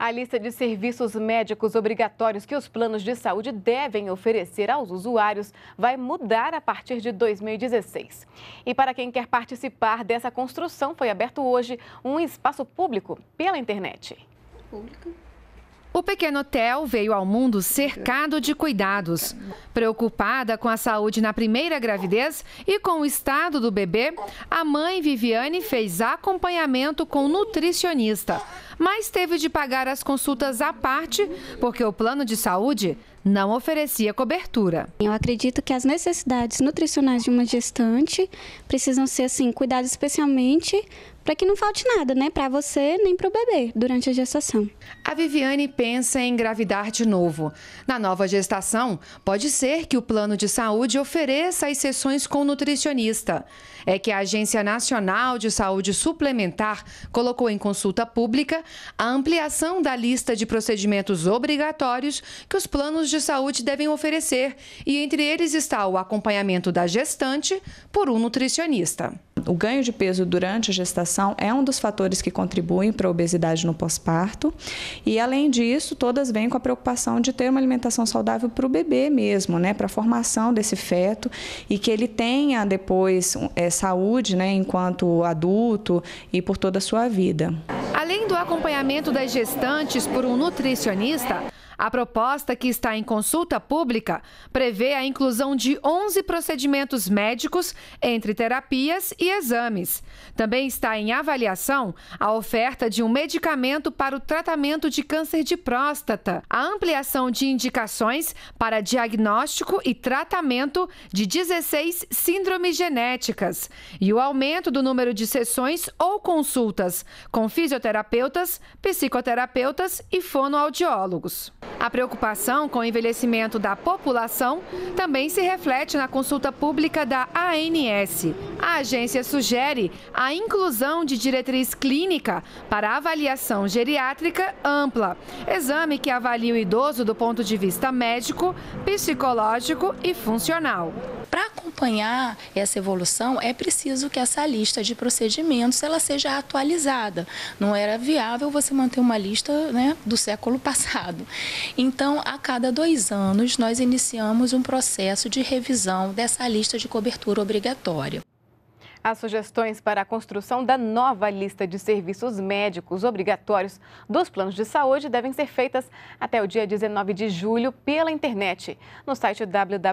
A lista de serviços médicos obrigatórios que os planos de saúde devem oferecer aos usuários vai mudar a partir de 2016. E para quem quer participar dessa construção, foi aberto hoje um espaço público pela internet. Público. O pequeno hotel veio ao mundo cercado de cuidados. Preocupada com a saúde na primeira gravidez e com o estado do bebê, a mãe Viviane fez acompanhamento com o nutricionista, mas teve de pagar as consultas à parte porque o plano de saúde não oferecia cobertura. Eu acredito que as necessidades nutricionais de uma gestante precisam ser assim cuidadas especialmente para que não falte nada, né, para você nem para o bebê durante a gestação. A Viviane pensa em engravidar de novo. Na nova gestação, pode ser que o plano de saúde ofereça as sessões com nutricionista. É que a Agência Nacional de Saúde Suplementar colocou em consulta pública a ampliação da lista de procedimentos obrigatórios que os planos de saúde devem oferecer, e entre eles está o acompanhamento da gestante por um nutricionista o ganho de peso durante a gestação é um dos fatores que contribuem para a obesidade no pós-parto. E além disso, todas vêm com a preocupação de ter uma alimentação saudável para o bebê mesmo, né, para a formação desse feto e que ele tenha depois é, saúde, né, enquanto adulto e por toda a sua vida. Além do acompanhamento das gestantes por um nutricionista, a proposta que está em consulta pública prevê a inclusão de 11 procedimentos médicos entre terapias e exames. Também está em avaliação a oferta de um medicamento para o tratamento de câncer de próstata, a ampliação de indicações para diagnóstico e tratamento de 16 síndromes genéticas e o aumento do número de sessões ou consultas com fisioterapeutas, psicoterapeutas e fonoaudiólogos. A preocupação com o envelhecimento da população também se reflete na consulta pública da ANS. A agência sugere a inclusão de diretriz clínica para avaliação geriátrica ampla, exame que avalia o idoso do ponto de vista médico, psicológico e funcional para acompanhar essa evolução, é preciso que essa lista de procedimentos ela seja atualizada. Não era viável você manter uma lista né, do século passado. Então, a cada dois anos, nós iniciamos um processo de revisão dessa lista de cobertura obrigatória. As sugestões para a construção da nova lista de serviços médicos obrigatórios dos planos de saúde devem ser feitas até o dia 19 de julho pela internet, no site www.ans.gov.br.